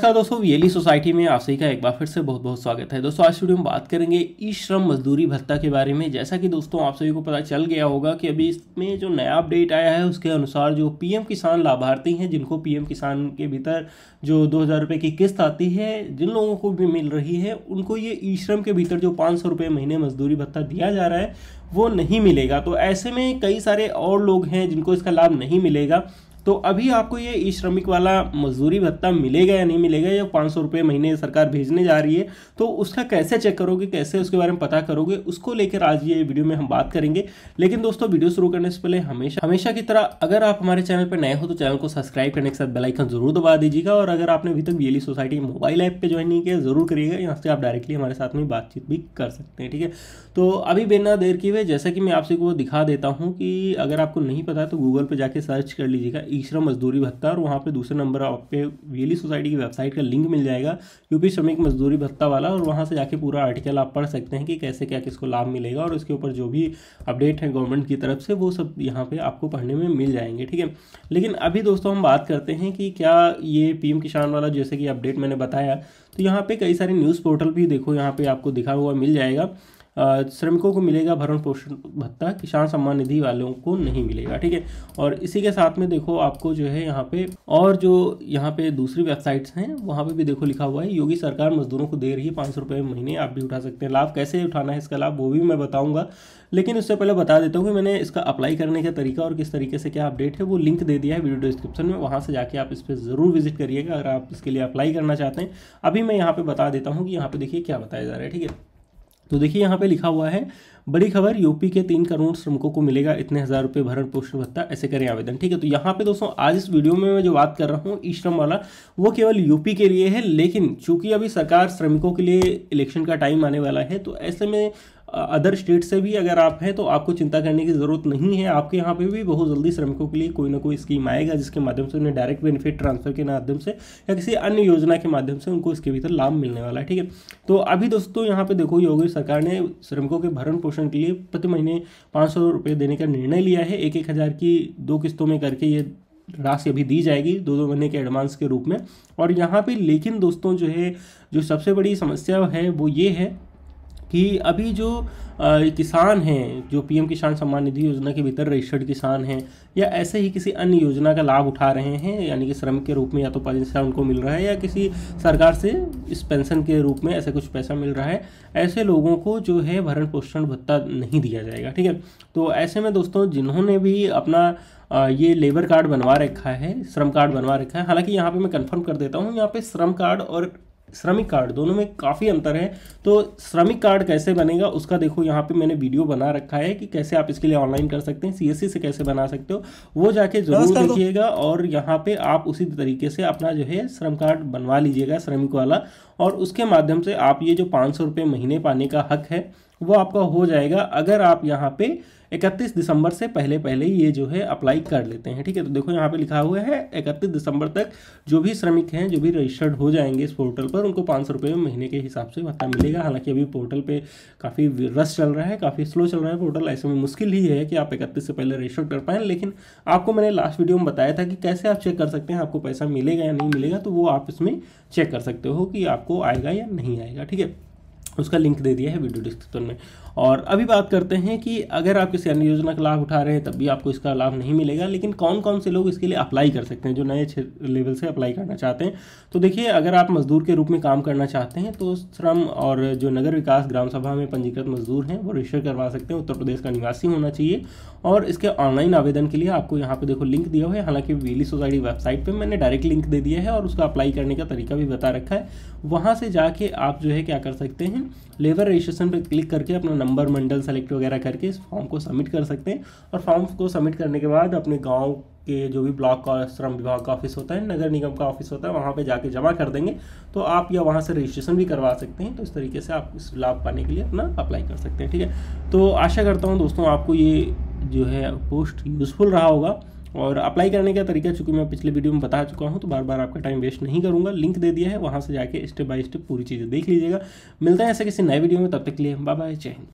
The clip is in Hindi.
नमस्कार दोस्तों वीएलई सोसाइटी e में आप सभी का एक बार फिर से बहुत बहुत स्वागत है दोस्तों आज वीडियो में बात करेंगे ई श्रम मजदूरी भत्ता के बारे में जैसा कि दोस्तों आप सभी को पता चल गया होगा कि अभी इसमें जो नया अपडेट आया है उसके अनुसार जो पीएम किसान लाभार्थी हैं जिनको पीएम किसान के भीतर जो दो हज़ार की किस्त आती है जिन लोगों को भी मिल रही है उनको ये ई श्रम के भीतर जो पाँच सौ महीने मजदूरी भत्ता दिया जा रहा है वो नहीं मिलेगा तो ऐसे में कई सारे और लोग हैं जिनको इसका लाभ नहीं मिलेगा तो अभी आपको ये ई श्रमिक वाला मजदूरी भत्ता मिलेगा या नहीं मिलेगा या पाँच सौ रुपये महीने सरकार भेजने जा रही है तो उसका कैसे चेक करोगे कैसे उसके बारे में पता करोगे उसको लेकर आज ये वीडियो में हम बात करेंगे लेकिन दोस्तों वीडियो शुरू करने से पहले हमेशा हमेशा की तरह अगर आप हमारे चैनल पर नए हो तो चैनल को सब्सक्राइब करने के साथ बेलाइकन जरूर दबा दीजिएगा और अगर आपने अभी तक बीएली सोसाइटी e मोबाइल ऐप पर ज्वाइन नहीं किया जरूर करिएगा यहाँ से आप डायरेक्टली हमारे साथ में बातचीत भी कर सकते हैं ठीक है तो अभी बिना देर की हुए जैसा कि मैं आपसे को दिखा देता हूँ कि अगर आपको नहीं पता तो गूगल पर जाकर सर्च कर लीजिएगा ई श्रम मजदूरी भत्ता और वहाँ पे दूसरे नंबर आप पे वीएली सोसाइटी e की वेबसाइट का लिंक मिल जाएगा यूपी श्रमिक मजदूरी भत्ता वाला और वहाँ से जाके पूरा आर्टिकल आप पढ़ सकते हैं कि कैसे क्या किसको लाभ मिलेगा और उसके ऊपर जो भी अपडेट है गवर्नमेंट की तरफ से वो सब यहाँ पर आपको पढ़ने में मिल जाएंगे ठीक है लेकिन अभी दोस्तों हम बात करते हैं कि क्या ये पी किसान वाला जैसे कि अपडेट मैंने बताया तो यहाँ पर कई सारे न्यूज़ पोर्टल भी देखो यहाँ पर आपको दिखा हुआ मिल जाएगा श्रमिकों को मिलेगा भरण पोषण भत्ता किसान सम्मान निधि वालों को नहीं मिलेगा ठीक है और इसी के साथ में देखो आपको जो है यहाँ पे और जो यहाँ पे दूसरी वेबसाइट्स हैं वहाँ पे भी देखो लिखा हुआ है योगी सरकार मजदूरों को दे रही है पाँच सौ रुपये महीने आप भी उठा सकते हैं लाभ कैसे उठाना है इसका लाभ वो भी मैं बताऊँगा लेकिन उससे पहले बता देता हूँ कि मैंने इसका अप्लाई करने का तरीका और किस तरीके से क्या अपडेट है वो लिंक दे दिया है वीडियो डिस्क्रिप्शन में वहाँ से जाके आप इस पर ज़रूर विजिट करिएगा अगर आप इसके लिए अप्लाई करना चाहते हैं अभी मैं यहाँ पर बता देता हूँ कि यहाँ पर देखिए क्या बताया जा रहा है ठीक है तो देखिए यहाँ पे लिखा हुआ है बड़ी खबर यूपी के तीन करोड़ श्रमिकों को मिलेगा इतने हज़ार रुपये भरण पोषण भत्ता ऐसे करें आवेदन ठीक है तो यहाँ पे दोस्तों आज इस वीडियो में मैं जो बात कर रहा हूँ ई श्रम वाला वो केवल यूपी के लिए है लेकिन चूंकि अभी सरकार श्रमिकों के लिए इलेक्शन का टाइम आने वाला है तो ऐसे में अदर स्टेट से भी अगर आप हैं तो आपको चिंता करने की ज़रूरत नहीं है आपके यहाँ पे भी बहुत जल्दी श्रमिकों के लिए कोई ना कोई स्कीम आएगा जिसके माध्यम से उन्हें डायरेक्ट बेनिफिट ट्रांसफर के माध्यम से या किसी अन्य योजना के माध्यम से उनको इसके भीतर लाभ मिलने वाला है ठीक है तो अभी दोस्तों यहाँ पर देखो योगी सरकार ने श्रमिकों के भरण पोषण के लिए प्रति महीने पाँच रुपये देने का निर्णय लिया है एक एक हज़ार की दो किस्तों में करके ये राशि अभी दी जाएगी दो दो महीने के एडवांस के रूप में और यहाँ पे लेकिन दोस्तों जो है जो सबसे बड़ी समस्या है वो ये है कि अभी जो आ, किसान हैं जो पीएम किसान सम्मान निधि योजना के भीतर रजिस्टर्ड किसान हैं या ऐसे ही किसी अन्य योजना का लाभ उठा रहे हैं यानी कि श्रम के रूप में या तो पैसा उनको मिल रहा है या किसी सरकार से इस पेंशन के रूप में ऐसा कुछ पैसा मिल रहा है ऐसे लोगों को जो है भरण पोषण भत्ता नहीं दिया जाएगा ठीक है तो ऐसे में दोस्तों जिन्होंने भी अपना ये लेबर कार्ड बनवा रखा है श्रम कार्ड बनवा रखा है हालांकि यहाँ पे मैं कंफर्म कर देता हूँ यहाँ पे श्रम कार्ड और श्रमिक कार्ड दोनों में काफ़ी अंतर है तो श्रमिक कार्ड कैसे बनेगा उसका देखो यहाँ पे मैंने वीडियो बना रखा है कि कैसे आप इसके लिए ऑनलाइन कर सकते हैं सीएससी से कैसे बना सकते हो वो जाके जरूर देखिएगा और यहाँ पे आप उसी तरीके से अपना जो है श्रम कार्ड बनवा लीजिएगा श्रमिक वाला और उसके माध्यम से आप ये जो पाँच सौ रुपये महीने पाने का हक है वो आपका हो जाएगा अगर आप यहाँ पे 31 दिसंबर से पहले पहले ये जो है अप्लाई कर लेते हैं ठीक है तो देखो यहाँ पे लिखा हुआ है 31 दिसंबर तक जो भी श्रमिक हैं जो भी रजिस्टर्ड हो जाएंगे इस पोर्टल पर उनको पाँच सौ रुपये महीने के हिसाब से भत्ता मिलेगा हालांकि अभी पोर्टल पे काफ़ी रस चल रहा है काफ़ी स्लो चल रहा है पोर्टल ऐसे में मुश्किल ही है कि आप इकतीस से पहले रजिस्टर कर पाएँ लेकिन आपको मैंने लास्ट वीडियो में बताया था कि कैसे आप चेक कर सकते हैं आपको पैसा मिलेगा या नहीं मिलेगा तो वो आप इसमें चेक कर सकते हो कि आपको आपको आएगा या नहीं आएगा ठीक है उसका लिंक दे दिया है वीडियो डिस्क्रिप्शन में और अभी बात करते हैं कि अगर आप किसी अन्य योजना का लाभ उठा रहे हैं तब भी आपको इसका लाभ नहीं मिलेगा लेकिन कौन कौन से लोग इसके लिए अप्लाई कर सकते हैं जो नए लेवल से अप्लाई करना चाहते हैं तो देखिए अगर आप मजदूर के रूप में काम करना चाहते हैं तो श्रम और जो नगर विकास ग्राम सभा में पंजीकृत मजदूर हैं वो रजिस्टर करवा सकते हैं उत्तर प्रदेश का निवासी होना चाहिए और इसके ऑनलाइन आवेदन के लिए आपको यहाँ पर देखो लिंक दिया हुआ है हालांकि वीली सोसाइटी वेबसाइट पर मैंने डायरेक्ट लिंक दे दिया है और उसका अप्लाई करने का तरीका भी बता रखा है वहाँ से जाके आप जो है क्या कर सकते हैं हैं लेबर रजिस्ट्रेशन पर क्लिक करके अपना नंबर मंडल सेलेक्ट वगैरह करके इस फॉर्म को सबमिट कर सकते हैं और फॉर्म को सबमिट करने के बाद अपने गाँव के जो भी ब्लॉक का श्रम विभाग का ऑफिस होता है नगर निगम का ऑफिस होता है वहाँ पे जाके जमा कर देंगे तो आप या वहाँ से रजिस्ट्रेशन भी करवा सकते हैं तो इस तरीके से आप इस लाभ पाने के लिए अपना अप्लाई कर सकते हैं ठीक है तो आशा करता हूँ दोस्तों आपको ये जो है पोस्ट यूज़फुल रहा होगा और अप्लाई करने का तरीका चूँकि मैं पिछले वीडियो में बता चुका हूँ तो बार बार आपका टाइम वेस्ट नहीं करूँगा लिंक दे दिया है वहाँ से जाके स्टेप बाय स्टेप पूरी चीज़ें देख लीजिएगा मिलता है ऐसे किसी नए वीडियो में तब तक के लिए बाय बाय जय हिंद